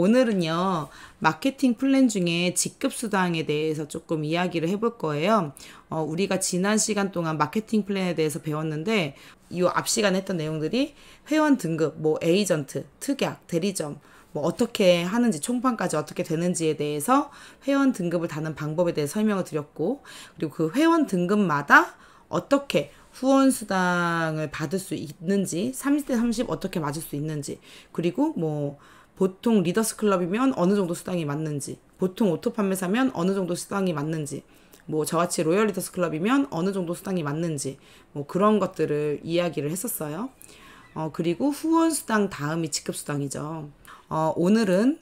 오늘은요, 마케팅 플랜 중에 직급수당에 대해서 조금 이야기를 해볼 거예요. 어, 우리가 지난 시간 동안 마케팅 플랜에 대해서 배웠는데, 이 앞 시간에 했던 내용들이 회원 등급, 뭐 에이전트, 특약, 대리점, 뭐 어떻게 하는지 총판까지 어떻게 되는지에 대해서 회원 등급을 다는 방법에 대해 설명을 드렸고 그리고 그 회원 등급마다 어떻게 후원 수당을 받을 수 있는지 30대 30 어떻게 맞을 수 있는지 그리고 뭐 보통 리더스 클럽이면 어느 정도 수당이 맞는지, 보통 오토 판매사면 어느 정도 수당이 맞는지, 뭐 저같이 로열 리더스 클럽이면 어느 정도 수당이 맞는지, 뭐 그런 것들을 이야기를 했었어요. 어, 그리고 후원 수당 다음이 직급 수당이죠. 어, 오늘은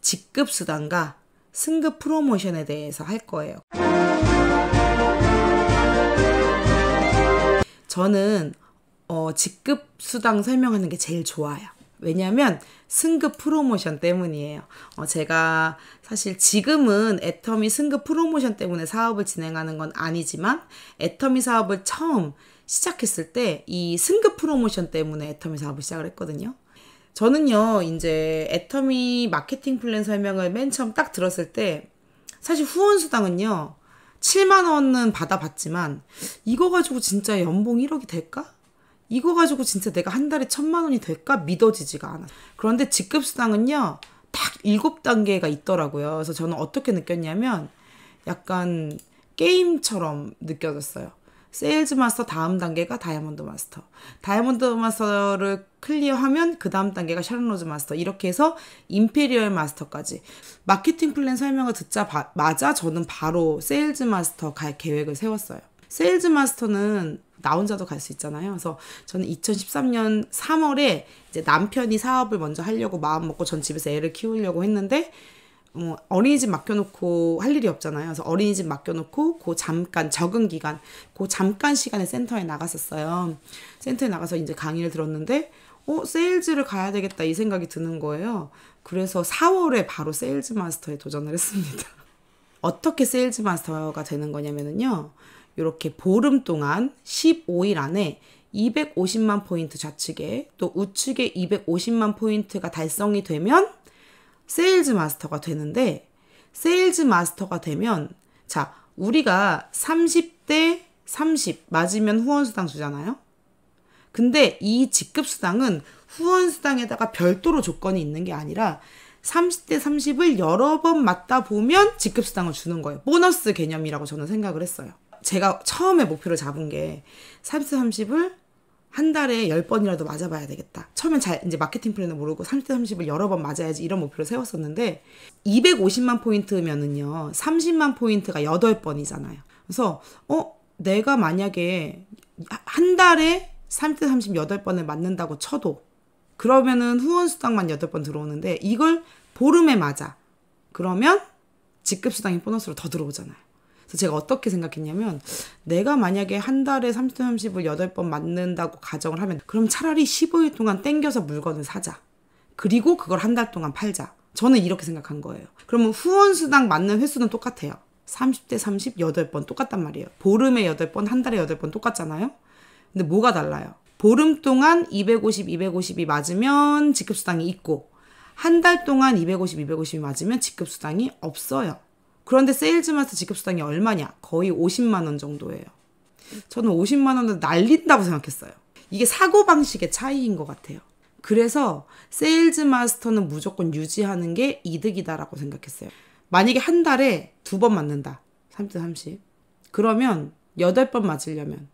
직급 수당과 승급 프로모션에 대해서 할 거예요. 저는 어, 직급 수당 설명하는 게 제일 좋아요. 왜냐면 승급 프로모션 때문이에요. 어, 제가 사실 지금은 애터미 승급 프로모션 때문에 사업을 진행하는 건 아니지만 애터미 사업을 처음 시작했을 때 이 승급 프로모션 때문에 애터미 사업을 시작을 했거든요. 저는요, 이제 애터미 마케팅 플랜 설명을 맨 처음 딱 들었을 때 사실 후원수당은요, 7만원은 받아봤지만 이거 가지고 진짜 연봉 1억이 될까? 이거 가지고 진짜 내가 한 달에 천만 원이 될까 믿어지지가 않아. 그런데 직급수당은요, 딱 일곱 단계가 있더라고요. 그래서 저는 어떻게 느꼈냐면 약간 게임처럼 느껴졌어요. 세일즈 마스터 다음 단계가 다이아몬드 마스터. 다이아몬드 마스터를 클리어하면 그 다음 단계가 샤론로즈 마스터. 이렇게 해서 임페리얼 마스터까지. 마케팅 플랜 설명을 듣자마자 저는 바로 세일즈 마스터 갈 계획을 세웠어요. 세일즈 마스터는 나 혼자도 갈 수 있잖아요. 그래서 저는 2013년 3월에 이제 남편이 사업을 먼저 하려고 마음 먹고 전 집에서 애를 키우려고 했는데 뭐 어린이집 맡겨놓고 할 일이 없잖아요. 그래서 어린이집 맡겨놓고 그 잠깐 적응 기간, 그 잠깐 시간에 센터에 나갔었어요. 센터에 나가서 이제 강의를 들었는데 어 세일즈를 가야 되겠다 이 생각이 드는 거예요. 그래서 4월에 바로 세일즈 마스터에 도전을 했습니다. 어떻게 세일즈 마스터가 되는 거냐면은요. 이렇게 보름 동안 15일 안에 250만 포인트 좌측에 또 우측에 250만 포인트가 달성이 되면 세일즈 마스터가 되는데 세일즈 마스터가 되면 자 우리가 30대 30 맞으면 후원수당 주잖아요. 근데 이 직급수당은 후원수당에다가 별도로 조건이 있는 게 아니라 30대 30을 여러 번 맞다 보면 직급수당을 주는 거예요. 보너스 개념이라고 저는 생각을 했어요. 제가 처음에 목표를 잡은 게 30, 30을 한 달에 10번이라도 맞아봐야 되겠다. 처음엔 잘, 이제 마케팅 플랜을 모르고 30, 30을 여러 번 맞아야지 이런 목표를 세웠었는데, 250만 포인트면은요, 30만 포인트가 8번이잖아요. 그래서, 어, 내가 만약에 한 달에 30, 30 8번을 맞는다고 쳐도, 그러면은 후원수당만 8번 들어오는데, 이걸 보름에 맞아. 그러면 직급수당이 보너스로 더 들어오잖아요. 그래서 제가 어떻게 생각했냐면 내가 만약에 한 달에 30, 30을 8번 맞는다고 가정을 하면 그럼 차라리 15일 동안 땡겨서 물건을 사자. 그리고 그걸 한 달 동안 팔자. 저는 이렇게 생각한 거예요. 그러면 후원수당 맞는 횟수는 똑같아요. 30대 30, 8번 똑같단 말이에요. 보름에 8번, 한 달에 8번 똑같잖아요? 근데 뭐가 달라요? 보름 동안 250, 250이 맞으면 직급수당이 있고, 한 달 동안 250, 250이 맞으면 직급수당이 없어요. 그런데 세일즈마스 직급수당이 얼마냐? 거의 50만원 정도예요. 저는 50만원은 날린다고 생각했어요. 이게 사고방식의 차이인 것 같아요. 그래서 세일즈 마스터는 무조건 유지하는 게 이득이다라고 생각했어요. 만약에 한 달에 두 번 맞는다. 3 0 30. 그러면 8번 맞으려면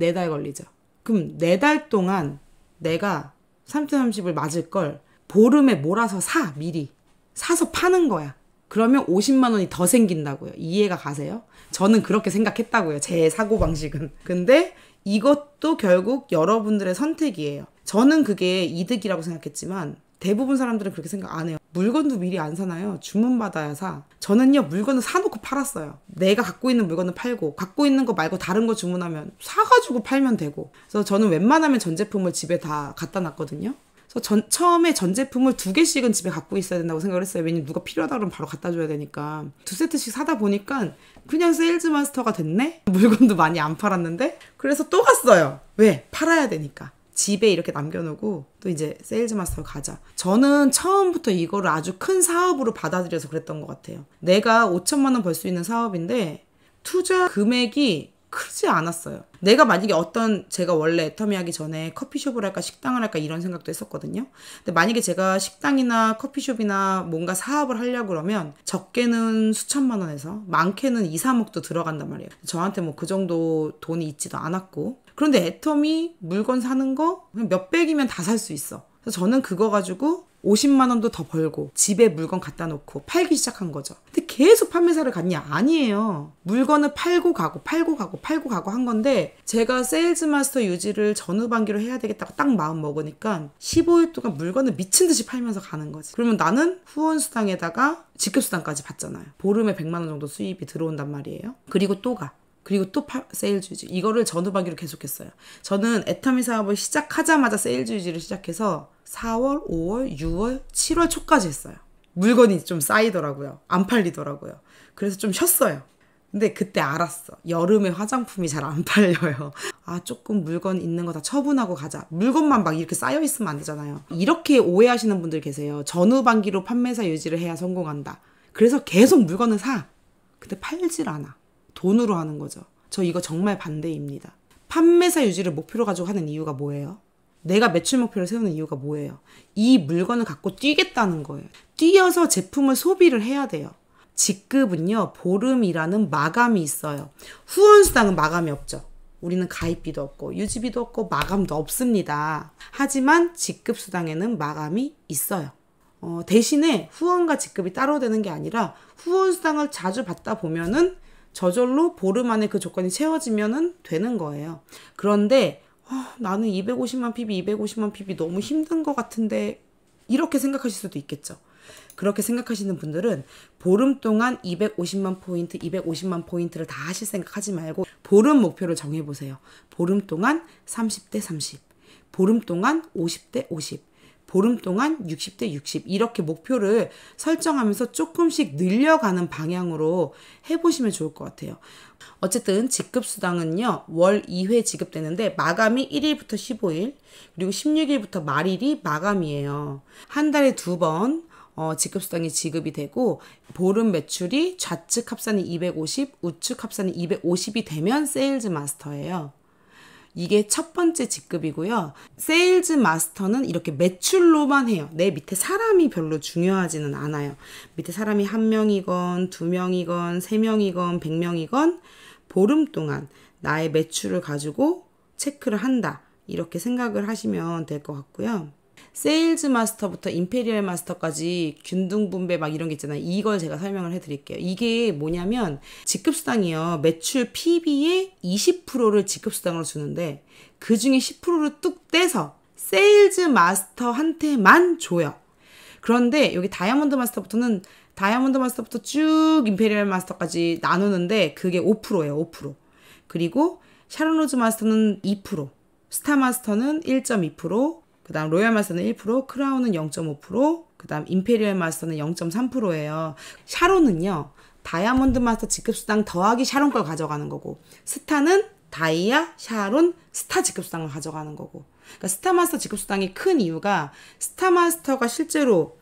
4달 걸리죠. 그럼 4달 동안 내가 3 0 30을 맞을 걸 보름에 몰아서 사, 미리. 사서 파는 거야. 그러면 50만 원이 더 생긴다고요. 이해가 가세요? 저는 그렇게 생각했다고요. 제 사고 방식은. 근데 이것도 결국 여러분들의 선택이에요. 저는 그게 이득이라고 생각했지만 대부분 사람들은 그렇게 생각 안 해요. 물건도 미리 안 사나요? 주문받아야 사. 저는요, 물건을 사놓고 팔았어요. 내가 갖고 있는 물건을 팔고, 갖고 있는 거 말고 다른 거 주문하면 사가지고 팔면 되고. 그래서 저는 웬만하면 전 제품을 집에 다 갖다 놨거든요. 그래서 전, 처음에 전 제품을 두 개씩은 집에 갖고 있어야 된다고 생각을 했어요. 왜냐면 누가 필요하다 그러면 바로 갖다 줘야 되니까. 두 세트씩 사다 보니까 그냥 세일즈 마스터가 됐네? 물건도 많이 안 팔았는데? 그래서 또 갔어요. 왜? 팔아야 되니까. 집에 이렇게 남겨놓고 또 이제 세일즈 마스터 가자. 저는 처음부터 이거를 아주 큰 사업으로 받아들여서 그랬던 것 같아요. 내가 5천만 원 벌 수 있는 사업인데 투자 금액이 크지 않았어요. 내가 만약에 어떤 제가 원래 애터미 하기 전에 커피숍을 할까 식당을 할까 이런 생각도 했었거든요. 근데 만약에 제가 식당이나 커피숍이나 뭔가 사업을 하려고 그러면 적게는 수천만 원에서 많게는 2, 3억도 들어간단 말이에요. 저한테 뭐 그 정도 돈이 있지도 않았고 그런데 애터미 물건 사는 거 몇백이면 다 살 수 있어. 그래서 저는 그거 가지고 50만 원도 더 벌고 집에 물건 갖다 놓고 팔기 시작한 거죠. 근데 계속 판매사를 갔냐? 아니에요. 물건을 팔고 가고 팔고 가고 팔고 가고 한 건데 제가 세일즈 마스터 유지를 전후반기로 해야 되겠다고 딱 마음 먹으니까 15일 동안 물건을 미친 듯이 팔면서 가는 거지. 그러면 나는 후원 수당에다가 직급 수당까지 받잖아요. 보름에 100만 원 정도 수입이 들어온단 말이에요. 그리고 또 가. 그리고 또 파, 세일주의지. 이거를 전후반기로 계속했어요. 저는 애터미 사업을 시작하자마자 세일주의지를 시작해서 4월, 5월, 6월, 7월 초까지 했어요. 물건이 좀 쌓이더라고요. 안 팔리더라고요. 그래서 좀 쉬었어요. 근데 그때 알았어. 여름에 화장품이 잘 안 팔려요. 아, 조금 물건 있는 거 다 처분하고 가자. 물건만 막 이렇게 쌓여있으면 안 되잖아요. 이렇게 오해하시는 분들 계세요. 전후반기로 판매사 유지를 해야 성공한다. 그래서 계속 물건을 사. 근데 팔질 않아. 돈으로 하는 거죠. 저 이거 정말 반대입니다. 판매사 유지를 목표로 가지고 하는 이유가 뭐예요? 내가 매출 목표를 세우는 이유가 뭐예요? 이 물건을 갖고 뛰겠다는 거예요. 뛰어서 제품을 소비를 해야 돼요. 직급은요, 보름이라는 마감이 있어요. 후원수당은 마감이 없죠. 우리는 가입비도 없고, 유지비도 없고, 마감도 없습니다. 하지만 직급수당에는 마감이 있어요. 어, 대신에 후원과 직급이 따로 되는 게 아니라 후원수당을 자주 받다 보면은 저절로 보름 안에 그 조건이 채워지면 되는 거예요. 그런데 어, 나는 250만 PB, 250만 PB 너무 힘든 것 같은데 이렇게 생각하실 수도 있겠죠. 그렇게 생각하시는 분들은 보름 동안 250만 포인트, 250만 포인트를 다 하실 생각하지 말고 보름 목표를 정해보세요. 보름 동안 30대 30, 보름 동안 50대 50, 보름 동안 60대 60 이렇게 목표를 설정하면서 조금씩 늘려가는 방향으로 해보시면 좋을 것 같아요. 어쨌든 직급수당은요, 월 2회 지급되는데 마감이 1일부터 15일, 그리고 16일부터 말일이 마감이에요. 한 달에 두 번, 어, 직급수당이 지급이 되고 보름 매출이 좌측 합산이 250, 우측 합산이 250이 되면 세일즈 마스터예요. 이게 첫 번째 직급이고요. 세일즈 마스터는 이렇게 매출로만 해요. 내 밑에 사람이 별로 중요하지는 않아요. 밑에 사람이 한 명이건, 두 명이건, 세 명이건, 백 명이건, 보름 동안 나의 매출을 가지고 체크를 한다. 이렇게 생각을 하시면 될 것 같고요. 세일즈 마스터부터 임페리얼 마스터까지 균등 분배 막 이런 게 있잖아요. 이걸 제가 설명을 해드릴게요. 이게 뭐냐면 직급수당이요. 매출 PB의 20%를 직급수당으로 주는데 그 중에 10%를 뚝 떼서 세일즈 마스터한테만 줘요. 그런데 여기 다이아몬드 마스터부터는 다이아몬드 마스터부터 쭉 임페리얼 마스터까지 나누는데 그게 5%예요. 5%. 그리고 샤론로즈 마스터는 2%, 스타 마스터는 1.2%, 그 다음 로얄 마스터는 1%, 크라운은 0.5%, 그 다음 임페리얼 마스터는 0.3%예요. 샤론은요. 다이아몬드 마스터 직급수당 더하기 샤론 걸 가져가는 거고 스타는 다이아, 샤론, 스타 직급수당을 가져가는 거고 그러니까 스타 마스터 직급수당이 큰 이유가 스타 마스터가 실제로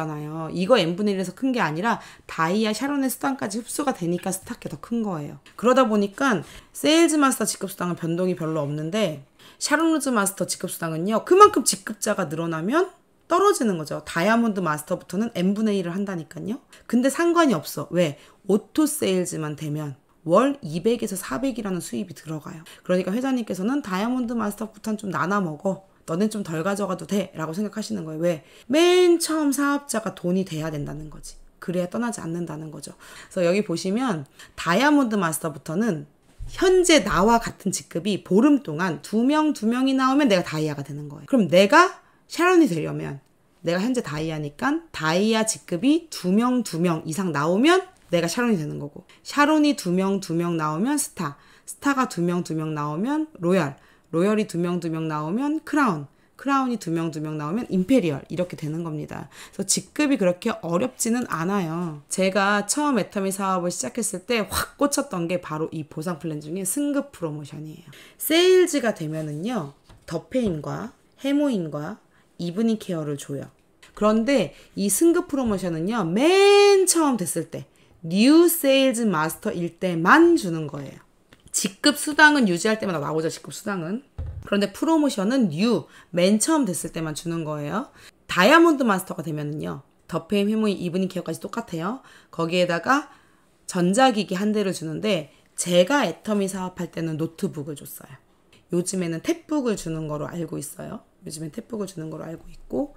1.2%잖아요. 이거 n분의 1에서 큰 게 아니라 다이아, 샤론의 수당까지 흡수가 되니까 스타께 더큰 거예요. 그러다 보니까 세일즈 마스터 직급 수당은 변동이 별로 없는데 샤론루즈 마스터 직급수당은요. 그만큼 직급자가 늘어나면 떨어지는 거죠. 다이아몬드 마스터부터는 n분의 1을 한다니까요. 근데 상관이 없어. 왜? 오토 세일즈만 되면 월 200에서 400이라는 수입이 들어가요. 그러니까 회장님께서는 다이아몬드 마스터부터는 좀 나눠 먹어. 너는 좀 덜 가져가도 돼. 라고 생각하시는 거예요. 왜? 맨 처음 사업자가 돈이 돼야 된다는 거지. 그래야 떠나지 않는다는 거죠. 그래서 여기 보시면 다이아몬드 마스터부터는 현재 나와 같은 직급이 보름 동안 두 명, 두 명이 나오면 내가 다이아가 되는 거예요. 그럼 내가 샤론이 되려면 내가 현재 다이아니까 다이아 직급이 두 명, 두 명 이상 나오면 내가 샤론이 되는 거고 샤론이 두 명, 두 명 나오면 스타 스타가 두 명, 두 명 나오면 로얄 로열이 두 명, 두 명 나오면 크라운 크라운이 두 명 두 명 나오면 임페리얼 이렇게 되는 겁니다. 그래서 직급이 그렇게 어렵지는 않아요. 제가 처음 애터미 사업을 시작했을 때 확 꽂혔던 게 바로 이 보상 플랜 중에 승급 프로모션이에요. 세일즈가 되면은요. 더페인과 해모인과 이브닝 케어를 줘요. 그런데 이 승급 프로모션은요. 맨 처음 됐을 때 뉴 세일즈 마스터일 때만 주는 거예요. 직급 수당은 유지할 때마다 나오죠. 직급 수당은. 그런데 프로모션은 뉴, 맨 처음 됐을 때만 주는 거예요. 다이아몬드 마스터가 되면은요. 더페임 회무이 이브닝 케어까지 똑같아요. 거기에다가 전자기기 한 대를 주는데 제가 애터미 사업할 때는 노트북을 줬어요. 요즘에는 탭북을 주는 거로 알고 있어요. 요즘엔 탭북을 주는 거로 알고 있고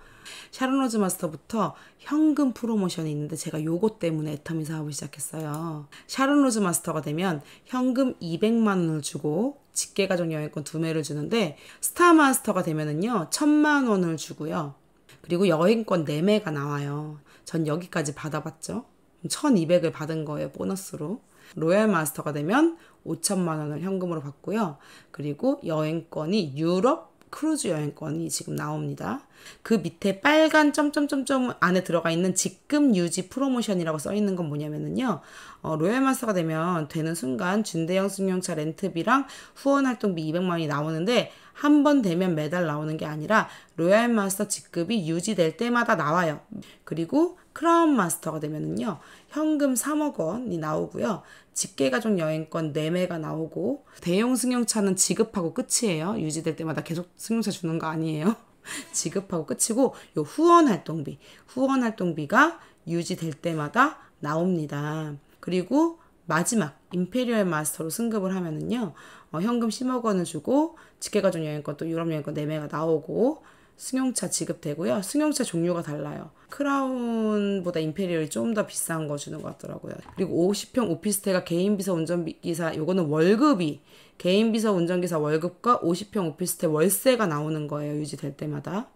샤르노즈 마스터부터 현금 프로모션이 있는데 제가 요것 때문에 애터미 사업을 시작했어요. 샤르노즈 마스터가 되면 현금 200만 원을 주고 직계가족 여행권 두 매를 주는데 스타마스터가 되면은요 천만 원을 주고요. 그리고 여행권 네 매가 나와요. 전 여기까지 받아봤죠. 1200을 받은 거예요 보너스로. 로얄 마스터가 되면 5천만 원을 현금으로 받고요. 그리고 여행권이 유럽 크루즈 여행권이 지금 나옵니다. 그 밑에 빨간 점점점점 안에 들어가 있는 직급 유지 프로모션이라고 써 있는 건 뭐냐면은요. 어, 로얄마스터가 되면 되는 순간 준대형 승용차 렌트비랑 후원활동비 200만 원이 나오는데 한 번 되면 매달 나오는 게 아니라 로얄마스터 직급이 유지될 때마다 나와요. 그리고 크라운 마스터가 되면은요. 현금 3억 원이 나오고요. 직계가족 여행권 4매가 나오고 대형 승용차는 지급하고 끝이에요. 유지될 때마다 계속 승용차 주는 거 아니에요. 지급하고 끝이고 요 후원 활동비, 후원 활동비가 유지될 때마다 나옵니다. 그리고 마지막 임페리얼 마스터로 승급을 하면은요 어, 현금 10억 원을 주고 직계가족 여행권 또 유럽 여행권 4매가 나오고 승용차 지급되고요. 승용차 종류가 달라요. 크라운보다 임페리얼이 좀 더 비싼 거 주는 것 같더라고요. 그리고 50평 오피스텔과 개인비서 운전기사 요거는 월급이 개인비서 운전기사 월급과 50평 오피스텔 월세가 나오는 거예요. 유지될 때마다.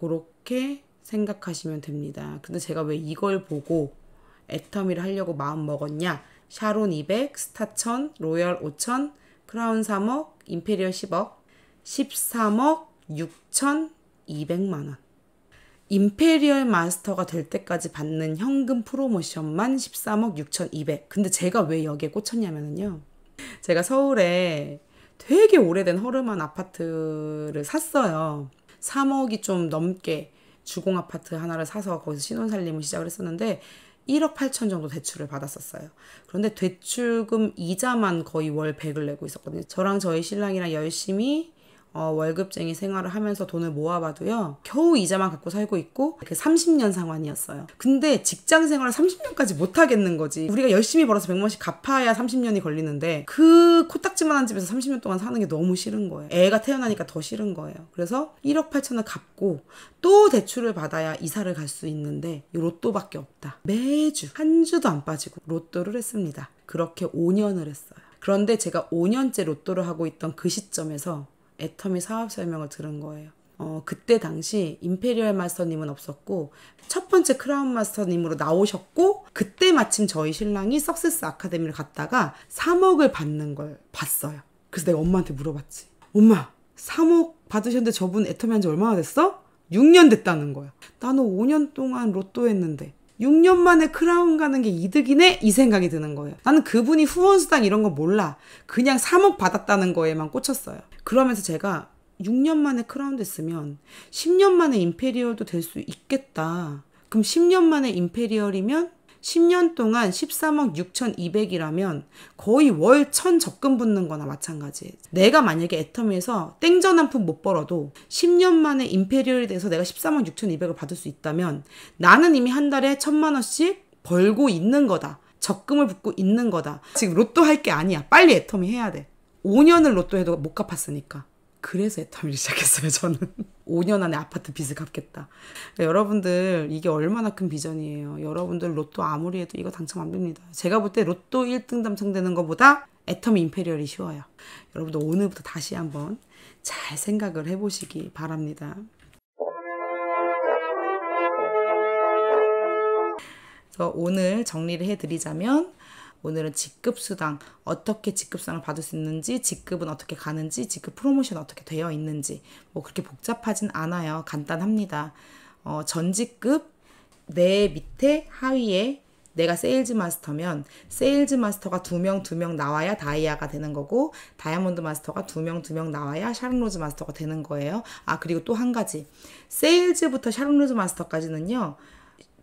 그렇게 생각하시면 됩니다. 근데 제가 왜 이걸 보고 애터미를 하려고 마음 먹었냐? 샤론 200, 스타 1000, 로열 5000, 크라운 3억, 임페리얼 10억, 13억 6천 200만원. 임페리얼 마스터가 될 때까지 받는 현금 프로모션만 13억 6,200. 근데 제가 왜 여기에 꽂혔냐면요. 제가 서울에 되게 오래된 허름한 아파트를 샀어요. 3억이 좀 넘게 주공 아파트 하나를 사서 거기서 신혼살림을 시작을 했었는데 1억 8천 정도 대출을 받았었어요. 그런데 대출금 이자만 거의 월 100을 내고 있었거든요. 저랑 저희 신랑이랑 열심히 어, 월급쟁이 생활을 하면서 돈을 모아봐도요. 겨우 이자만 갖고 살고 있고 그 30년 상환이었어요. 근데 직장 생활을 30년까지 못 하겠는 거지. 우리가 열심히 벌어서 100만씩 원 갚아야 30년이 걸리는데 그 코딱지만한 집에서 30년 동안 사는 게 너무 싫은 거예요. 애가 태어나니까 더 싫은 거예요. 그래서 1억 8천을 갚고 또 대출을 받아야 이사를 갈 수 있는데 이 로또밖에 없다. 매주 한 주도 안 빠지고 로또를 했습니다. 그렇게 5년을 했어요. 그런데 제가 5년째 로또를 하고 있던 그 시점에서 애터미 사업 설명을 들은 거예요. 어, 그때 당시 임페리얼 마스터님은 없었고 첫 번째 크라운 마스터님으로 나오셨고 그때 마침 저희 신랑이 석세스 아카데미를 갔다가 3억을 받는 걸 봤어요. 그래서 내가 엄마한테 물어봤지. 엄마 3억 받으셨는데 저분 애터미 한 지 얼마나 됐어? 6년 됐다는 거야. 나는 5년 동안 로또 했는데 6년 만에 크라운 가는 게 이득이네? 이 생각이 드는 거예요. 나는 그분이 후원수당 이런 거 몰라. 그냥 3억 받았다는 거에만 꽂혔어요. 그러면서 제가 6년 만에 크라운 됐으면 10년 만에 임페리얼도 될 수 있겠다. 그럼 10년 만에 임페리얼이면 10년 동안 13억 6,200이라면 거의 월 1,000 적금 붙는 거나 마찬가지. 내가 만약에 애텀에서 땡전 한 푼 못 벌어도 10년 만에 임페리얼이 돼서 내가 13억 6,200을 받을 수 있다면 나는 이미 한 달에 1,000만 원씩 벌고 있는 거다. 적금을 붓고 있는 거다. 지금 로또 할 게 아니야. 빨리 애텀이 해야 돼. 5년을 로또 해도 못 갚았으니까. 그래서 애터미를 시작했어요, 저는. 5년 안에 아파트 빚을 갚겠다. 그러니까 여러분들, 이게 얼마나 큰 비전이에요. 여러분들 로또 아무리 해도 이거 당첨 안 됩니다. 제가 볼 때 로또 1등 당첨되는 것보다 애터미 임페리얼이 쉬워요. 여러분들 오늘부터 다시 한번 잘 생각을 해보시기 바랍니다. 그래서 오늘 정리를 해드리자면 오늘은 직급수당 어떻게 직급수당을 받을 수 있는지 직급은 어떻게 가는지 직급 프로모션 어떻게 되어 있는지 뭐 그렇게 복잡하진 않아요. 간단합니다. 어, 전직급 내 밑에 하위에 내가 세일즈 마스터면 세일즈 마스터가 두 명 두 명 나와야 다이아가 되는 거고 다이아몬드 마스터가 두 명 두 명 나와야 샤론로즈 마스터가 되는 거예요. 아 그리고 또 한 가지 세일즈부터 샤론로즈 마스터까지는요.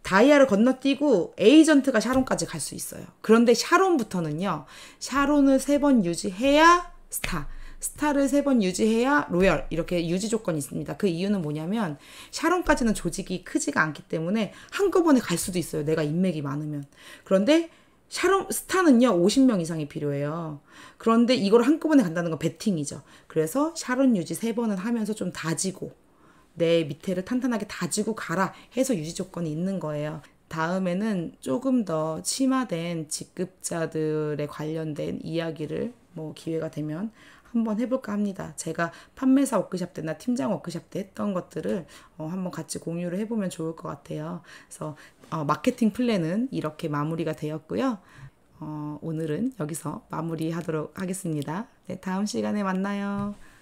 다이아를 건너뛰고 에이전트가 샤론까지 갈 수 있어요. 그런데 샤론부터는요. 샤론을 세 번 유지해야 스타. 스타를 세 번 유지해야 로열 이렇게 유지 조건이 있습니다. 그 이유는 뭐냐면 샤론까지는 조직이 크지가 않기 때문에 한꺼번에 갈 수도 있어요. 내가 인맥이 많으면. 그런데 샤론 스타는요 50명 이상이 필요해요. 그런데 이걸 한꺼번에 간다는 건 베팅이죠. 그래서 샤론 유지 세 번은 하면서 좀 다지고 내 밑에를 탄탄하게 다지고 가라 해서 유지 조건이 있는 거예요. 다음에는 조금 더 심화된 직급자들에 관련된 이야기를 뭐 기회가 되면 한번 해볼까 합니다. 제가 판매사 워크샵 때나 팀장 워크샵 때 했던 것들을 어, 한번 같이 공유를 해보면 좋을 것 같아요. 그래서 어, 마케팅 플랜은 이렇게 마무리가 되었고요. 어, 오늘은 여기서 마무리하도록 하겠습니다. 네, 다음 시간에 만나요.